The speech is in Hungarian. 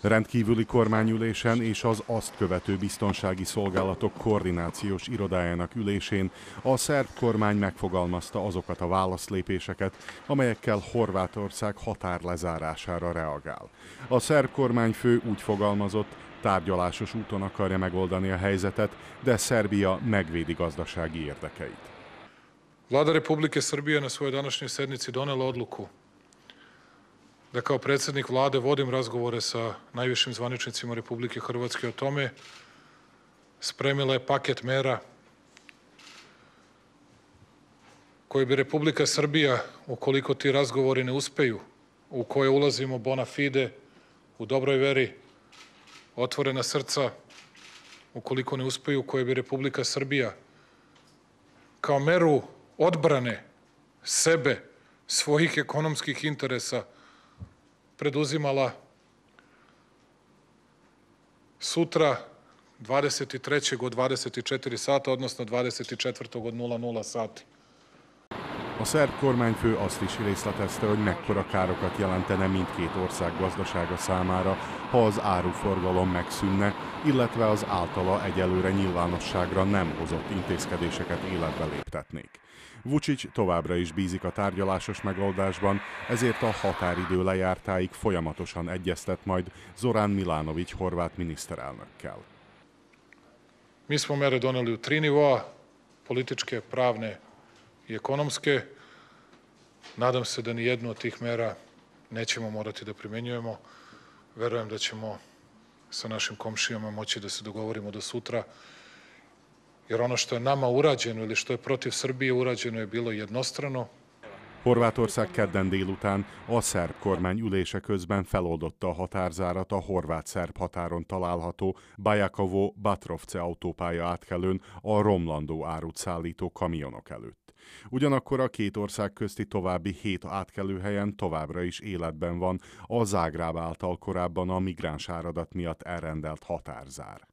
Rendkívüli kormányülésen és az azt követő biztonsági szolgálatok koordinációs irodájának ülésén a szerb kormány megfogalmazta azokat a válaszlépéseket, amelyekkel Horvátország határlezárására reagál. A szerb kormányfő úgy fogalmazott, tárgyalásos úton akarja megoldani a helyzetet, de Szerbia megvédi gazdasági érdekeit. Vlada Republike Srbije na svojoj današnjoj sednici donela odluku da kao predsednik Vlade vodim razgovore sa najvišim zvaničnicima Republike Hrvatske o tome. Spremila je paket mera koje bi Republika Srbija, ukoliko ti razgovori ne uspeju, u koje ulazimo bona fide, u dobroj veri, otvorena srca, ukoliko ne uspeju, koje bi Republika Srbija kao meru odbrane sebe, svojih ekonomskih interesa, preduzimala. Sutra 23. od 24 sata, odnosno 24. od 00 sati. A szerb kormányfő azt is részletezte, hogy mekkora károkat jelentene mindkét ország gazdasága számára, ha az áruforgalom megszűnne, illetve az általa egyelőre nyilvánosságra nem hozott intézkedéseket életbe léptetnék. Vucic továbbra is bízik a tárgyalásos megoldásban, ezért a határidő lejártáig folyamatosan egyeztet majd Zorán Milánovics horvát miniszterelnökkel. Mi smo mere doneli u i ekonomske. Nadam se da ni jednu od tih mera nećemo morati da primenjujemo. Verujem da ćemo sa našim komšijama moći da se dogovorimo do sutra, jer ono što je nama urađeno ili što je protiv Srbije urađeno je bilo jednostrano, Horvátország kedden délután a szerb kormány ülése közben feloldotta a határzárat a horvát-szerb határon található Bajakovo-Batrovce autópálya átkelőn a romlandó árut szállító kamionok előtt. Ugyanakkor a két ország közti további hét átkelőhelyen továbbra is életben van a Zágráb által korábban a migráns áradat miatt elrendelt határzár.